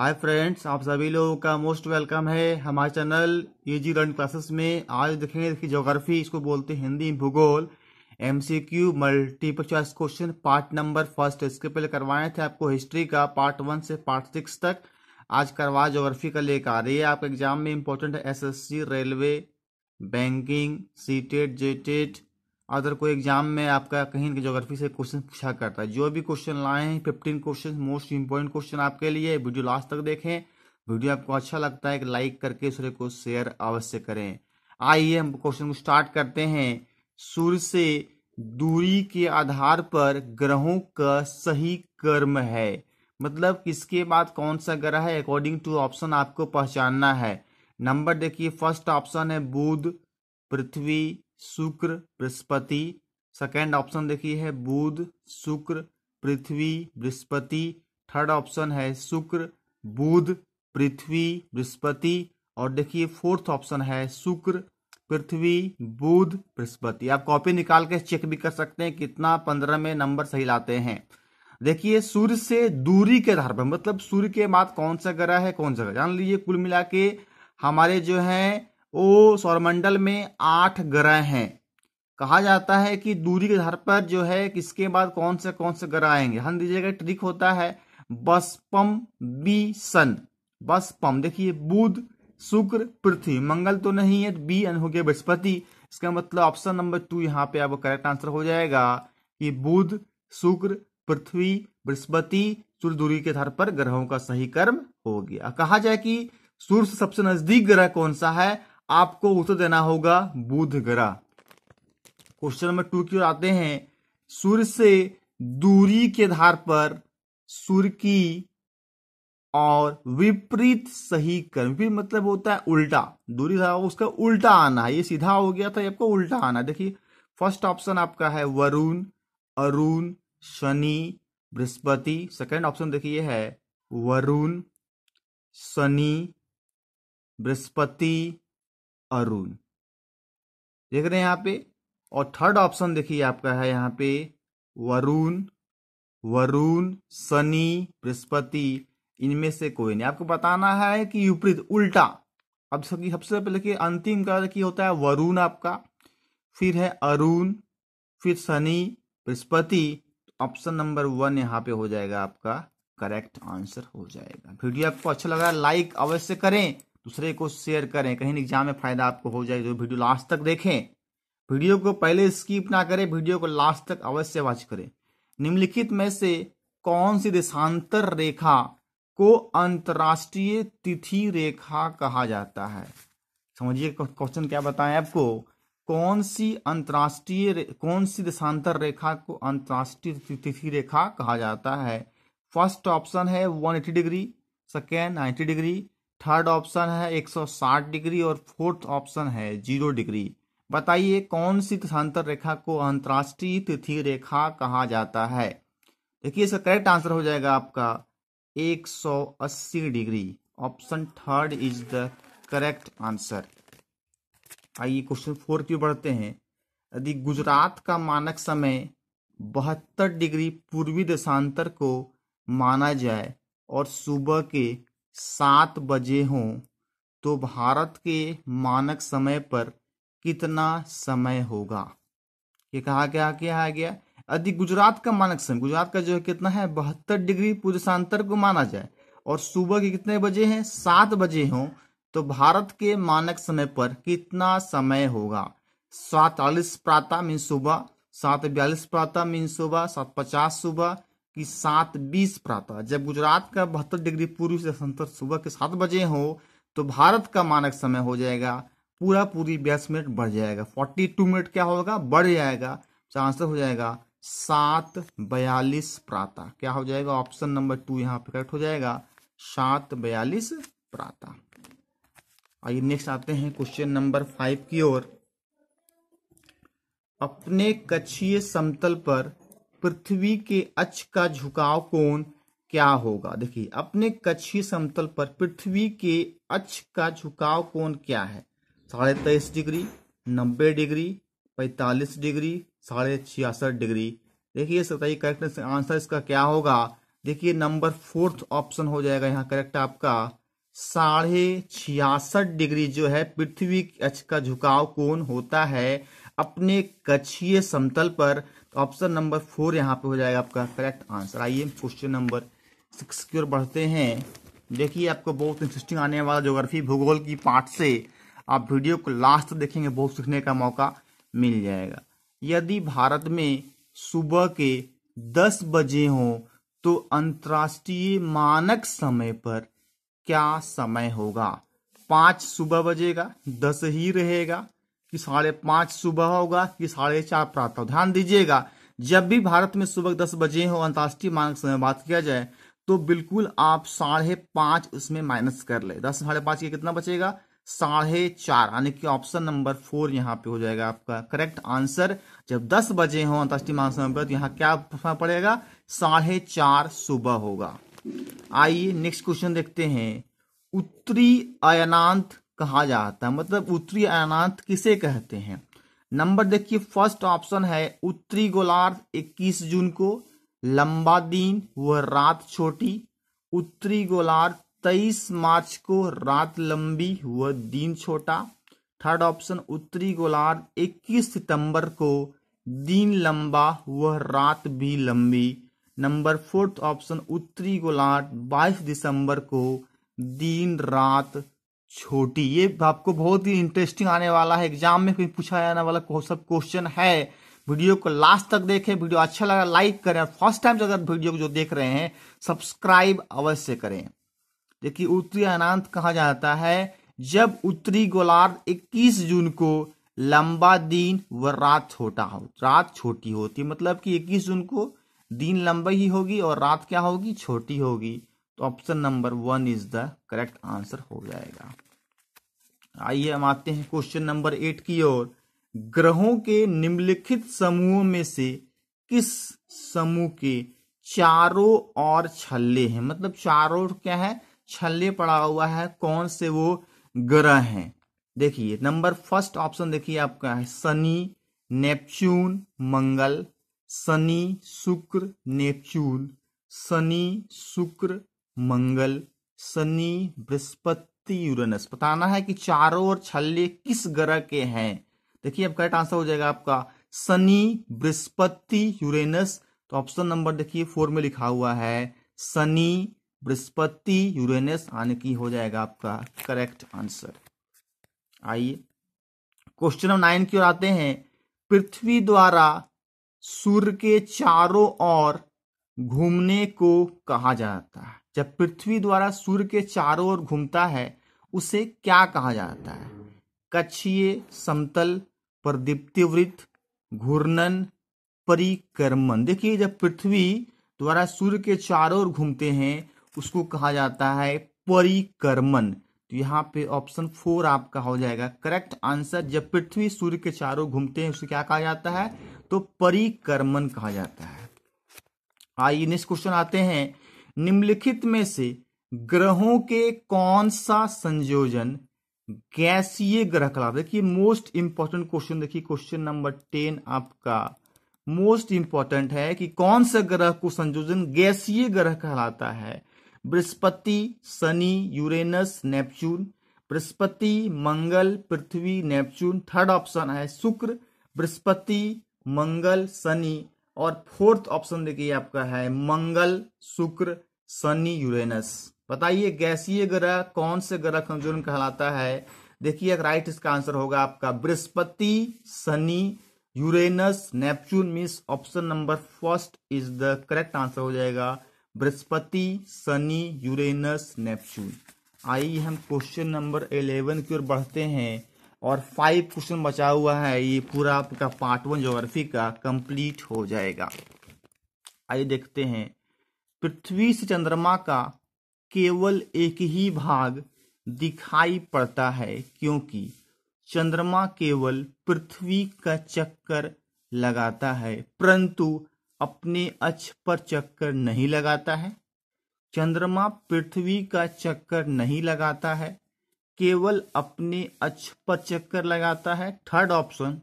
hi friends आप सभी लोगों का मोस्ट वेलकम है हमारे चैनल यूजी लर्न क्लासेस में आज देखेंगे देखिए ज्योग्राफी इसको बोलते हैं हिंदी भूगोल MCQ multiple choice question part number first इसके पहले करवाए थे आपको हिस्ट्री का पार्ट वन से पार्ट सिक्स तक आज करवा जोग्राफी का लेकर आ रही है आपके एग्जाम में इंपॉर्टेंट है एस रेलवे बैंकिंग जे जेटेट अदर कोई एग्जाम में आपका कहीं जोग्राफी से क्वेश्चन पूछा करता है जो भी क्वेश्चन लाए हैं fifteen question most important question आपके लिए वीडियो लास्ट तक देखें वीडियो आपको अच्छा लगता है लाइक करके सूर्य को शेयर अवश्य करें आइए हम क्वेश्चन को स्टार्ट करते हैं सूर्य से दूरी के आधार पर ग्रहों का सही कर्म है मतलब किसके बाद कौन सा ग्रह है अकॉर्डिंग टू ऑप्शन आपको पहचानना है नंबर देखिए फर्स्ट ऑप्शन है बुध पृथ्वी शुक्र बृहस्पति सेकेंड ऑप्शन देखिए है बुध शुक्र पृथ्वी बृहस्पति थर्ड ऑप्शन है शुक्र बुध पृथ्वी बृहस्पति और देखिए फोर्थ ऑप्शन है शुक्र पृथ्वी बुध बृहस्पति आप कॉपी निकाल के चेक भी कर सकते हैं कितना पंद्रह में नंबर सही लाते हैं देखिए सूर्य से दूरी के आधार पर मतलब सूर्य के बाद कौन सा ग्रह है कौन सा ग्रह जान लीजिए कुल मिला के हमारे जो हैं वो सौरमंडल में आठ ग्रह हैं कहा जाता है कि दूरी के आधार पर जो है किसके बाद कौन से कौन से ग्रह आएंगे हम दीजिएगा ट्रिक होता है बसपम बी सन बसपम देखिए बुध शुक्र पृथ्वी मंगल तो नहीं है बी अन हो गया बृहस्पति इसका मतलब ऑप्शन नंबर टू यहाँ पे आपको करेक्ट आंसर हो जाएगा कि बुध शुक्र पृथ्वी बृहस्पति सूर्य दूरी के आधार पर ग्रहों का सही कर्म हो गया कहा जाए कि सूर्य सबसे नजदीक ग्रह कौन सा है आपको उत्तर देना होगा बुध ग्रह क्वेश्चन नंबर टू की ओर आते हैं सूर्य से दूरी के आधार पर सूर्य की और विपरीत सही कर्म भी मतलब होता है उल्टा दूरी था उसका उल्टा आना ये सीधा हो गया था आपको उल्टा आना देखिए फर्स्ट ऑप्शन आपका है वरुण अरुण शनि बृहस्पति सेकंड ऑप्शन देखिए है वरुण शनि बृहस्पति अरुण देख रहे हैं यहां पे और थर्ड ऑप्शन देखिए आपका है यहां पे वरुण वरुण शनि बृहस्पति इनमें से कोई नहीं आपको बताना है कि विपरीत उल्टा अब सबकी सबसे पहले देखिए अंतिम का देखिए होता है वरुण आपका फिर है अरुण फिर Shani Brihaspati option number one यहां पे हो जाएगा आपका करेक्ट आंसर हो जाएगा वीडियो आपको अच्छा लगा लाइक अवश्य करें दूसरे को शेयर करें कहीं एग्जाम में फायदा आपको हो जाए तो वीडियो लास्ट तक देखें वीडियो को पहले स्किप ना करें वीडियो को लास्ट तक अवश्य वॉच करें निम्नलिखित में से कौन सी देशांतर रेखा को अंतर्राष्ट्रीय तिथि रेखा कहा जाता है समझिए क्वेश्चन क्या बताएं आपको कौन सी अंतरराष्ट्रीय कौन सी देशांतर रेखा को अंतरराष्ट्रीय तिथि रेखा कहा जाता है फर्स्ट ऑप्शन है 180 degree second 90 degree third option है 160 डिग्री और फोर्थ ऑप्शन है जीरो डिग्री बताइए कौन सी अंतर रेखा को अंतर्राष्ट्रीय तिथि रेखा कहा जाता है देखिए इसका करेक्ट आंसर हो जाएगा आपका 180 degree option third is the correct answer आइए क्वेश्चन फोर की बढ़ते हैं यदि गुजरात का मानक समय बहत्तर डिग्री पूर्वी देशांतर को माना जाए और सुबह के सात बजे हो तो भारत के मानक समय पर कितना समय होगा ये कहा क्या आ गया यदि गुजरात का मानक समय गुजरात का जो है कितना है बहत्तर डिग्री पुरुषांतर को माना जाए और सुबह के कितने बजे हैं सात बजे हों तो भारत के मानक समय पर कितना समय होगा सात चालीस प्रातः मीन सुबह सात बयालीस प्रातः मीन सुबह सात पचास सुबह कि सात बीस प्रातः जब गुजरात का बहत्तर डिग्री पूर्व से संतर सुबह के सात बजे हो तो भारत का मानक समय हो जाएगा पूरा पूरी बयास मिनट बढ़ जाएगा फोर्टी टू मिनट क्या होगा बढ़ जाएगा तो आंसर हो जाएगा सात बयालीस प्रातः क्या हो जाएगा ऑप्शन नंबर टू यहाँ पर करेक्ट हो जाएगा सात बयालीस प्रातः आइए नेक्स्ट आते हैं क्वेश्चन नंबर फाइव की ओर अपने कच्छीय समतल पर पृथ्वी के अक्ष का झुकाव कोण क्या होगा देखिए अपने कच्छी समतल पर पृथ्वी के अक्ष का झुकाव कोण क्या है साढ़े तेईस डिग्री नब्बे डिग्री पैतालीस डिग्री साढ़े छियासठ डिग्री देखिए बताइए करेक्ट आंसर इसका क्या होगा देखिए नंबर फोर्थ ऑप्शन हो जाएगा यहाँ करेक्ट आपका साढ़े छियासठ डिग्री जो है पृथ्वी अक्ष का झुकाव कोण होता है अपने कक्षीय समतल पर तो ऑप्शन नंबर फोर यहाँ पे हो जाएगा आपका करेक्ट आंसर आइए क्वेश्चन नंबर सिक्स की ओर बढ़ते हैं देखिए आपको बहुत इंटरेस्टिंग आने वाला ज्योग्राफी भूगोल की पार्ट से आप वीडियो को लास्ट देखेंगे बहुत सीखने का मौका मिल जाएगा यदि भारत में सुबह के दस बजे हो तो अंतर्राष्ट्रीय मानक समय पर क्या समय होगा पांच सुबह बजेगा दस ही रहेगा कि साढ़े पांच सुबह होगा कि साढ़े चार प्रातः ध्यान दीजिएगा जब भी भारत में सुबह दस बजे हो अंतर्राष्ट्रीय मानक समय बात किया जाए तो बिल्कुल आप साढ़े पांच उसमें माइनस कर ले दस साढ़े पांच कितना बचेगा साढ़े चार यानी कि ऑप्शन नंबर फोर यहाँ पे हो जाएगा आपका करेक्ट आंसर जब दस बजे हो अंतर्राष्ट्रीय मानक समय पर तो यहाँ क्या पड़ेगा साढ़े चार सुबह होगा आइए नेक्स्ट क्वेश्चन देखते हैं उत्तरी अयनांत कहा जाता है मतलब उत्तरी अनाथ किसे कहते हैं नंबर देखिए फर्स्ट ऑप्शन है उत्तरी गोलार्ध 21 जून को लंबा दिन व रात छोटी उत्तरी गोलार्ध 23 मार्च को रात लंबी व दिन छोटा थर्ड ऑप्शन उत्तरी गोलार्ध 21 सितंबर को दिन लंबा व रात भी लंबी नंबर फोर्थ ऑप्शन उत्तरी गोलार्ध 22 दिसंबर को दिन रात छोटी ये आपको बहुत ही इंटरेस्टिंग आने वाला है एग्जाम में कोई पूछा जाने वाला सब क्वेश्चन है वीडियो को लास्ट तक देखें वीडियो अच्छा लगा लाइक करें और फर्स्ट टाइम अगर वीडियो को जो देख रहे हैं सब्सक्राइब अवश्य करें देखिए उत्तरी अनंत कहा जाता है जब उत्तरी गोलार्ध 21 जून को लंबा दिन व रात छोटा हो रात छोटी होती मतलब कि 21 जून को दिन लंबा ही होगी और रात क्या होगी छोटी होगी तो option number one is the correct answer हो जाएगा आइए हम आते हैं क्वेश्चन नंबर एट की ओर ग्रहों के निम्नलिखित समूहों में से किस समूह के चारों और छल्ले हैं मतलब चारों क्या है छल्ले पड़ा हुआ है कौन से वो ग्रह हैं देखिए नंबर फर्स्ट ऑप्शन देखिए आपका है शनि नेपच्यून मंगल शनि शुक्र नेपच्यून शनि शुक्र मंगल शनि बृहस्पति यूरेनस बताना है कि चारों और छल्ले किस ग्रह के हैं देखिए अब करेक्ट आंसर हो जाएगा आपका शनि बृहस्पति यूरेनस तो ऑप्शन नंबर देखिए फोर में लिखा हुआ है शनि बृहस्पति यूरेनस आने की हो जाएगा आपका करेक्ट आंसर आइए क्वेश्चन नंबर नाइन की ओर आते हैं पृथ्वी द्वारा सूर्य के चारों ओर घूमने को कहा जाता है जब पृथ्वी द्वारा सूर्य के चारों ओर घूमता है उसे क्या कहा जाता है कच्छीय समतल प्रदीप्तिवृत्त घूर्णन परिक्रमण देखिए जब पृथ्वी द्वारा सूर्य के चारों ओर घूमते हैं उसको कहा जाता है परिक्रमण तो यहाँ पे ऑप्शन फोर आपका हो जाएगा करेक्ट आंसर जब पृथ्वी सूर्य के चारों घूमते हैं उसे क्या कहा जाता है तो परिक्रमण कहा जाता है आइए नेक्स्ट क्वेश्चन आते हैं निम्नलिखित में से ग्रहों के कौन सा संयोजन गैसीय ग्रह कहलाता है देखिए मोस्ट इंपॉर्टेंट क्वेश्चन देखिए क्वेश्चन नंबर टेन आपका मोस्ट इंपॉर्टेंट है कि कौन सा ग्रह को संयोजन गैसीय ग्रह कहलाता है Brihaspati Shani Uranus Neptune Brihaspati Mangal Prithvi Neptune third option है शुक्र बृहस्पति मंगल शनि और फोर्थ ऑप्शन देखिए आपका है मंगल शुक्र शनि यूरेनस बताइए गैसीय ग्रह कौन से ग्रह कमजोर कहलाता है देखिए राइट इसका आंसर होगा आपका Brihaspati Shani Uranus Neptune means option number first is the correct answer हो जाएगा बृहस्पति शनि यूरेनस नेपच्यून आइए हम क्वेश्चन नंबर इलेवन की ओर बढ़ते हैं और फाइव क्वेश्चन बचा हुआ है ये पूरा आपका पार्ट वन ज्योग्राफी का कंप्लीट हो जाएगा आइए देखते हैं पृथ्वी से चंद्रमा का केवल एक ही भाग दिखाई पड़ता है क्योंकि चंद्रमा केवल पृथ्वी का चक्कर लगाता है परंतु अपने अक्ष पर चक्कर नहीं लगाता है चंद्रमा पृथ्वी का चक्कर नहीं लगाता है केवल अपने अक्ष पर चक्कर लगाता है थर्ड ऑप्शन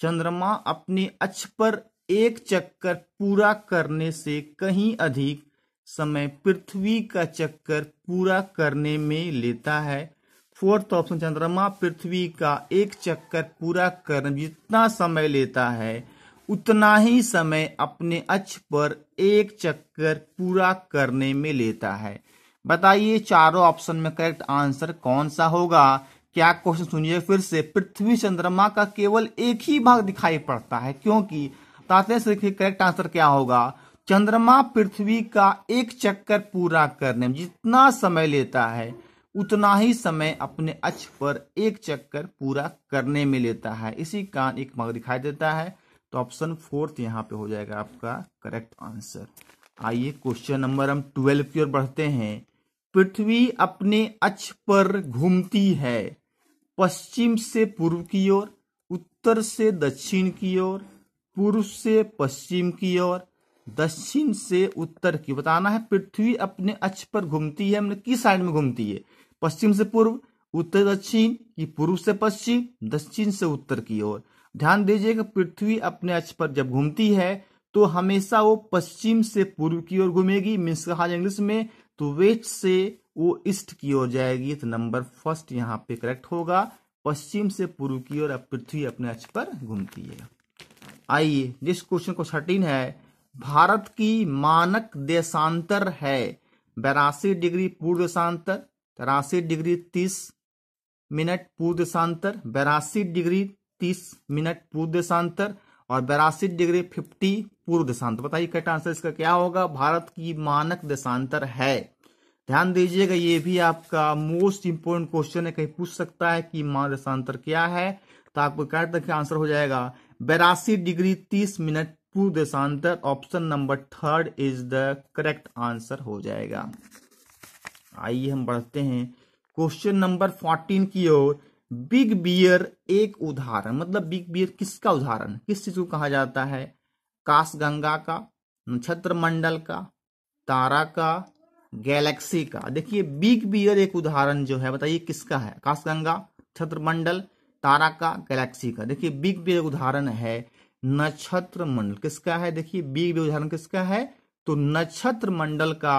चंद्रमा अपने अक्ष पर एक चक्कर पूरा करने से कहीं अधिक समय पृथ्वी का चक्कर पूरा करने में लेता है फोर्थ ऑप्शन चंद्रमा पृथ्वी का एक चक्कर पूरा करने जितना समय लेता है उतना ही समय अपने अक्ष पर एक चक्कर पूरा करने में लेता है बताइए चारों ऑप्शन में करेक्ट आंसर कौन सा होगा क्या क्वेश्चन सुनिए फिर से पृथ्वी चंद्रमा का केवल एक ही भाग दिखाई पड़ता है क्योंकि ताते से करेक्ट आंसर क्या होगा चंद्रमा पृथ्वी का एक चक्कर पूरा करने में जितना समय लेता है उतना ही समय अपने अक्ष पर एक चक्कर पूरा करने में लेता है इसी कारण एक भाग दिखाई देता है तो ऑप्शन फोर्थ यहाँ पे हो जाएगा आपका करेक्ट आंसर आइए क्वेश्चन नंबर हम ट्वेल्व की ओर बढ़ते हैं पृथ्वी अपने अक्ष पर घूमती है पश्चिम से पूर्व की ओर उत्तर से दक्षिण की ओर पूर्व से पश्चिम की ओर दक्षिण से उत्तर की बताना है पृथ्वी अपने अक्ष पर घूमती है हमने मतलब किस साइड में घूमती है पश्चिम से पूर्व उत्तर दक्षिण की पूर्व से पश्चिम दक्षिण से उत्तर की ओर ध्यान दीजिएगा पृथ्वी अपने अक्ष पर जब घूमती है तो हमेशा वो पश्चिम से पूर्व की ओर घूमेगी मीन्स कहा इंग्लिश में तो वेस्ट से वो ईस्ट की ओर जाएगी तो नंबर फर्स्ट यहाँ पे करेक्ट होगा पश्चिम से पूर्व की ओर अब पृथ्वी अपने अक्ष पर घूमती है आइए जिस क्वेश्चन को थर्टीन है भारत की मानक देशांतर है बयासी डिग्री पूर्व देशांतर तिरासी डिग्री तीस मिनट पूर्व देशांतर बयासी डिग्री तीस मिनट पूर्व देशांतर और बेरासी डिग्री फिफ्टी पूर्व देशांतर बताइए करेक्ट आंसर इसका क्या होगा भारत की मानक देशांतर है ध्यान दीजिएगा ये भी आपका मोस्ट इंपोर्टेंट क्वेश्चन है कहीं पूछ सकता है कि मानक देशांतर क्या है तो आपको करेक्ट तक आंसर हो जाएगा बेरासी डिग्री तीस मिनट पूर्व देशांतर option number third is the correct answer हो जाएगा आइए हम बढ़ते हैं क्वेश्चन नंबर फोर्टीन की ओर बिग बियर एक उदाहरण मतलब बिग बियर किसका उदाहरण किस चीज को कहा जाता है काश गंगा का नक्षत्र मंडल का तारा का गैलेक्सी का देखिए बिग बियर एक उदाहरण जो है बताइए किसका है काश गंगा नक्षत्र मंडल तारा का गैलेक्सी का देखिए बिग बियर एक उदाहरण है नक्षत्र मंडल किसका है देखिए बिग बियर उदाहरण किसका है तो नक्षत्र मंडल का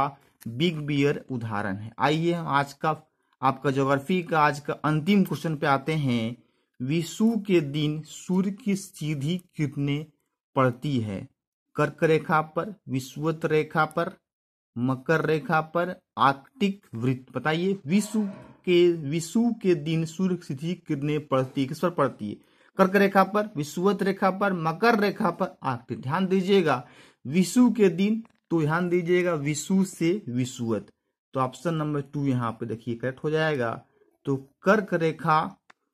बिग बियर उदाहरण है आइए हम आज का आपका ज्योग्राफी का आज का अंतिम क्वेश्चन पे आते हैं विशु के दिन सूर्य की सीधी कितने पड़ती है कर्क रेखा पर विश्वत रेखा पर मकर रेखा पर आर्कटिक वृत्त बताइए विशु के विशु के दिन सूर्य की सीधी कितने पड़ती किस पर पड़ती है कर्क रेखा पर विश्वत रेखा पर मकर रेखा पर आर्कटिक ध्यान दीजिएगा विशु के दिन तो ध्यान दीजिएगा विशु से विश्वत तो ऑप्शन नंबर टू यहाँ पे देखिए करेक्ट हो जाएगा तो कर्क रेखा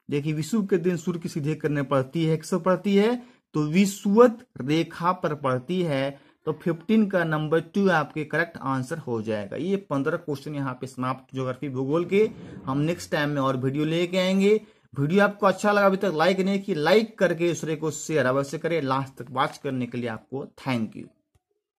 देखिए विश्व के दिन सूर्य की सीधे करने पड़ती है किससे पड़ती है तो विश्वत रेखा पर पड़ती है तो 15 का नंबर टू आपके करेक्ट आंसर हो जाएगा ये 15 क्वेश्चन यहाँ पे समाप्त ज्योग्राफी भूगोल के हम नेक्स्ट टाइम में और वीडियो लेके आएंगे वीडियो आपको अच्छा लगा अभी तक लाइक नहीं की लाइक करके दूसरे को शेयर अवश्य करें लास्ट तक वॉच करने के लिए आपको थैंक यू